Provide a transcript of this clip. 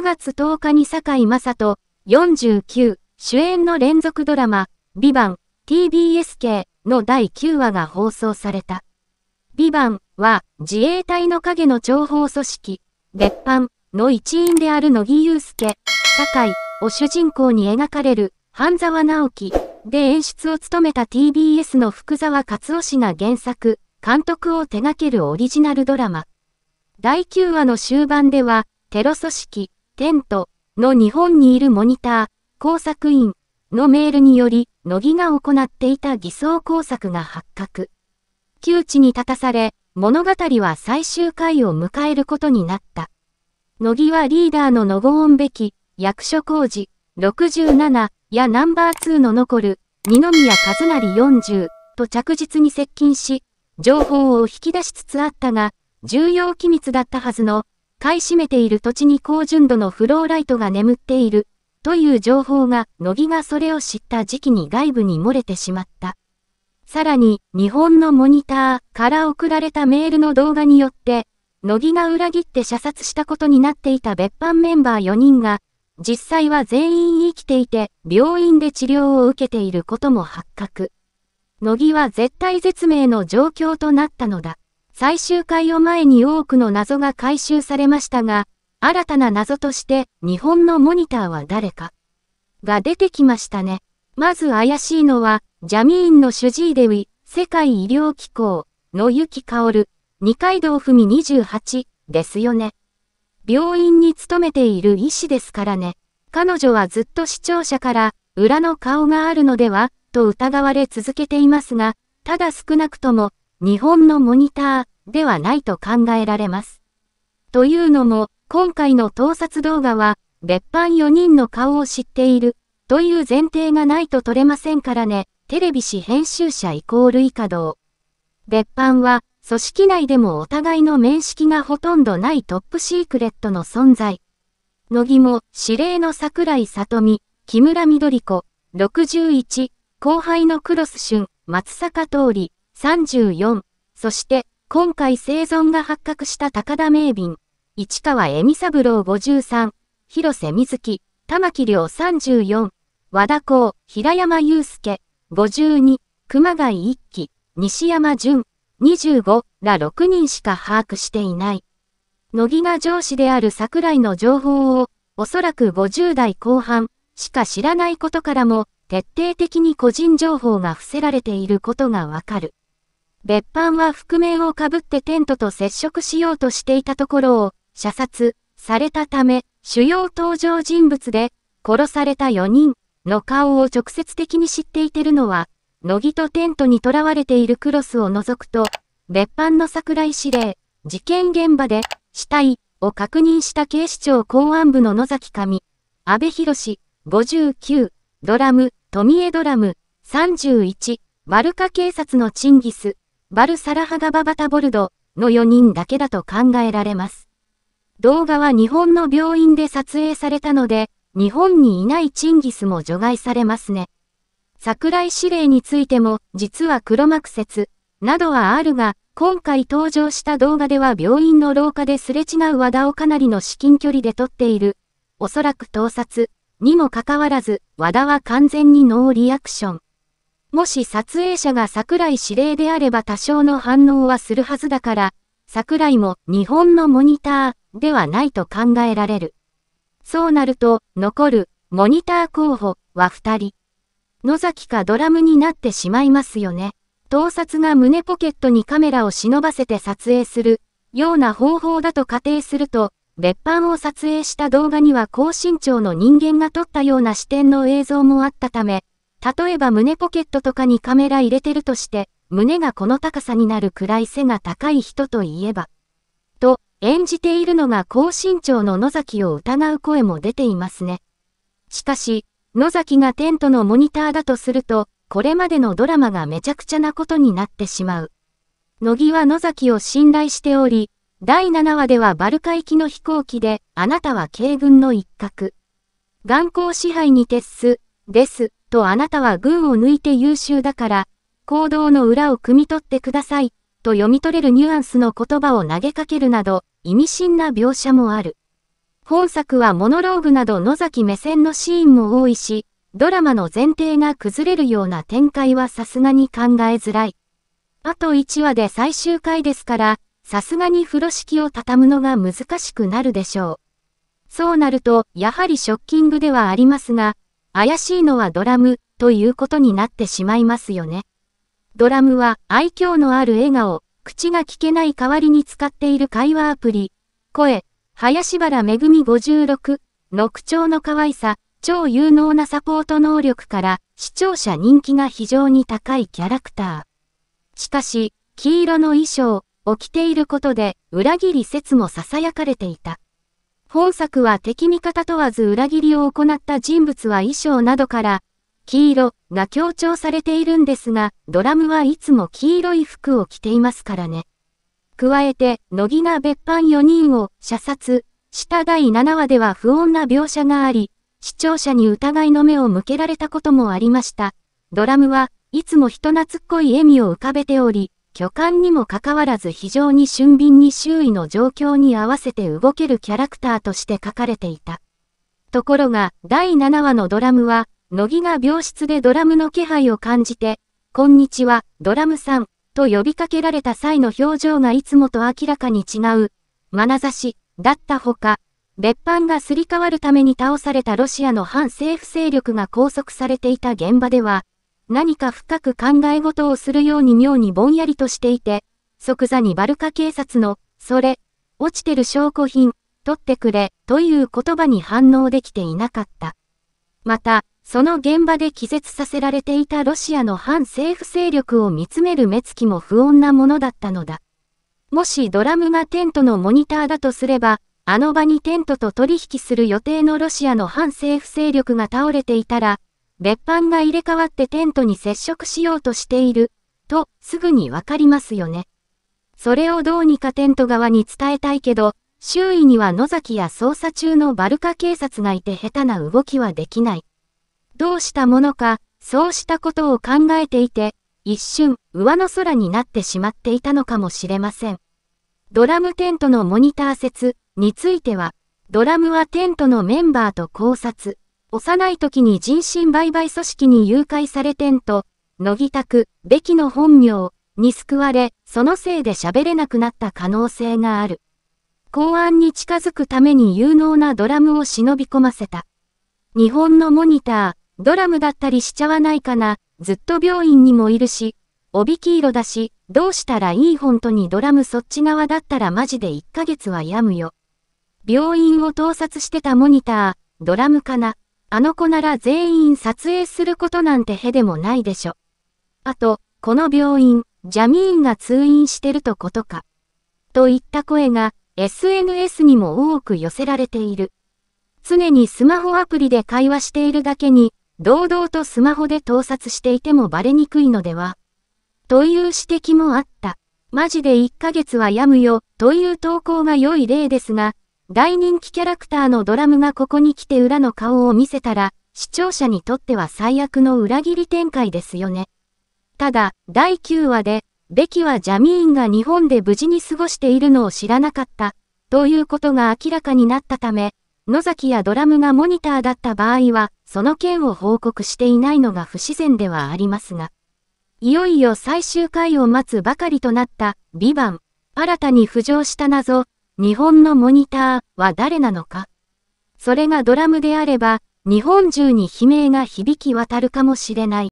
9月10日に堺雅人49主演の連続ドラマ、ビバン TBS 系の第9話が放送された。ビバンは自衛隊の影の情報組織、別班の一員である乃木祐介、堺を主人公に描かれる半沢直樹で演出を務めた TBS の福沢克夫氏が原作、監督を手掛けるオリジナルドラマ。第9話の終盤では、テロ組織、テントの日本にいるモニター、工作員のメールにより、乃木が行っていた偽装工作が発覚。窮地に立たされ、物語は最終回を迎えることになった。乃木はリーダーの野ご恩べき、役所工事、67やナンバー2の残る、二宮和成40と着実に接近し、情報を引き出しつつあったが、重要機密だったはずの買い占めている土地に高純度のフローライトが眠っている、という情報が、乃木がそれを知った時期に外部に漏れてしまった。さらに、日本のモニターから送られたメールの動画によって、乃木が裏切って射殺したことになっていた別班メンバー4人が、実際は全員生きていて、病院で治療を受けていることも発覚。乃木は絶体絶命の状況となったのだ。最終回を前に多くの謎が回収されましたが、新たな謎として日本のモニターは誰かが出てきましたね。まず怪しいのは、ジャミーンの主治医デウィ、世界医療機構のゆきかおる、二階堂ふみ28ですよね。病院に勤めている医師ですからね。彼女はずっと視聴者から裏の顔があるのではと疑われ続けていますが、ただ少なくとも日本のモニターではないと考えられます。というのも、今回の盗撮動画は、別班4人の顔を知っている、という前提がないと撮れませんからね、テレビ誌編集者イコール以下同。別班は、組織内でもお互いの面識がほとんどないトップシークレットの存在。乃木も、司令の桜井里美、木村緑子、61、後輩のクロス春、松坂通り、34、そして、今回生存が発覚した高田名便、市川恵美三郎53、広瀬瑞希、玉木亮34、和田光、平山祐介、52、熊谷一騎、西山淳、25ら6人しか把握していない。乃木が上司である桜井の情報を、おそらく50代後半しか知らないことからも、徹底的に個人情報が伏せられていることがわかる。別班は覆面をかぶってテントと接触しようとしていたところを射殺されたため、主要登場人物で殺された4人の顔を直接的に知っていてるのは、乃木とテントに囚われているクロスを除くと、別班の桜井司令、事件現場で死体を確認した警視庁公安部の野崎上、安部博59、ドラム、富江ドラム、31、バルカ警察のチンギス、バルサラハダ・ババタ・ボルドの4人だけだと考えられます。動画は日本の病院で撮影されたので、日本にいないチンギスも除外されますね。桜井指令についても、実は黒幕説などはあるが、今回登場した動画では病院の廊下ですれ違う和田をかなりの至近距離で撮っている。おそらく盗撮にもかかわらず、和田は完全にノーリアクション。もし撮影者が桜井司令であれば多少の反応はするはずだから、桜井も日本のモニターではないと考えられる。そうなると、残るモニター候補は二人。野崎かドラムになってしまいますよね。盗撮が胸ポケットにカメラを忍ばせて撮影するような方法だと仮定すると、別班を撮影した動画には高身長の人間が撮ったような視点の映像もあったため、例えば胸ポケットとかにカメラ入れてるとして、胸がこの高さになるくらい背が高い人といえば、と演じているのが高身長の野崎を疑う声も出ていますね。しかし、野崎がテントのモニターだとすると、これまでのドラマがめちゃくちゃなことになってしまう。乃木は野崎を信頼しており、第7話ではバルカ行きの飛行機で、あなたは軽軍の一角。眼光支配に徹す、です。とあなたは群を抜いて優秀だから、行動の裏を汲み取ってください、と読み取れるニュアンスの言葉を投げかけるなど、意味深な描写もある。本作はモノローグなど野崎目線のシーンも多いし、ドラマの前提が崩れるような展開はさすがに考えづらい。あと1話で最終回ですから、さすがに風呂敷を畳むのが難しくなるでしょう。そうなると、やはりショッキングではありますが、怪しいのはドラムということになってしまいますよね。ドラムは愛嬌のある笑顔、口が聞けない代わりに使っている会話アプリ、声、林原めぐみ56の口調の可愛さ、超有能なサポート能力から視聴者人気が非常に高いキャラクター。しかし、黄色の衣装を着ていることで裏切り説も囁かれていた。本作は敵味方問わず裏切りを行った人物は衣装などから、黄色が強調されているんですが、ドラムはいつも黄色い服を着ていますからね。加えて、乃木が別班4人を射殺した第7話では不穏な描写があり、視聴者に疑いの目を向けられたこともありました。ドラムはいつも人懐っこい笑みを浮かべており、巨漢にもかかわらず非常に俊敏に周囲の状況に合わせて動けるキャラクターとして書かれていた。ところが、第7話のドラムは、乃木が病室でドラムの気配を感じて、こんにちは、ドラムさん、と呼びかけられた際の表情がいつもと明らかに違う、眼差し、だったほか、別班がすり替わるために倒されたロシアの反政府勢力が拘束されていた現場では、何か深く考え事をするように妙にぼんやりとしていて、即座にバルカ警察の、それ、落ちてる証拠品、取ってくれ、という言葉に反応できていなかった。また、その現場で気絶させられていたロシアの反政府勢力を見つめる目つきも不穏なものだったのだ。もしドラムがテントのモニターだとすれば、あの場にテントと取引する予定のロシアの反政府勢力が倒れていたら、別班が入れ替わってテントに接触しようとしている、と、すぐにわかりますよね。それをどうにかテント側に伝えたいけど、周囲には野崎や捜査中のバルカ警察がいて下手な動きはできない。どうしたものか、そうしたことを考えていて、一瞬、上の空になってしまっていたのかもしれません。ドラムテントのモニター説については、ドラムはテントのメンバーと考察。幼い時に人身売買組織に誘拐されてんと、乃木拓、べきの本名に救われ、そのせいで喋れなくなった可能性がある。公安に近づくために有能なドラムを忍び込ませた。日本のモニター、ドラムだったりしちゃわないかな、ずっと病院にもいるし、帯き色だし、どうしたらいい本当にドラムそっち側だったらマジで1ヶ月は病むよ。病院を盗撮してたモニター、ドラムかな。あの子なら全員撮影することなんてへでもないでしょ。あと、この病院、ジャミーンが通院してるとことか。といった声が SNS にも多く寄せられている。常にスマホアプリで会話しているだけに、堂々とスマホで盗撮していてもバレにくいのではという指摘もあった。マジで1ヶ月は病むよ、という投稿が良い例ですが、大人気キャラクターのドラムがここに来て裏の顔を見せたら、視聴者にとっては最悪の裏切り展開ですよね。ただ、第9話で、ベキはジャミーンが日本で無事に過ごしているのを知らなかった、ということが明らかになったため、野崎やドラムがモニターだった場合は、その件を報告していないのが不自然ではありますが。いよいよ最終回を待つばかりとなった、ビバン。新たに浮上した謎、日本のモニターは誰なのかそれがドラムであれば、日本中に悲鳴が響き渡るかもしれない。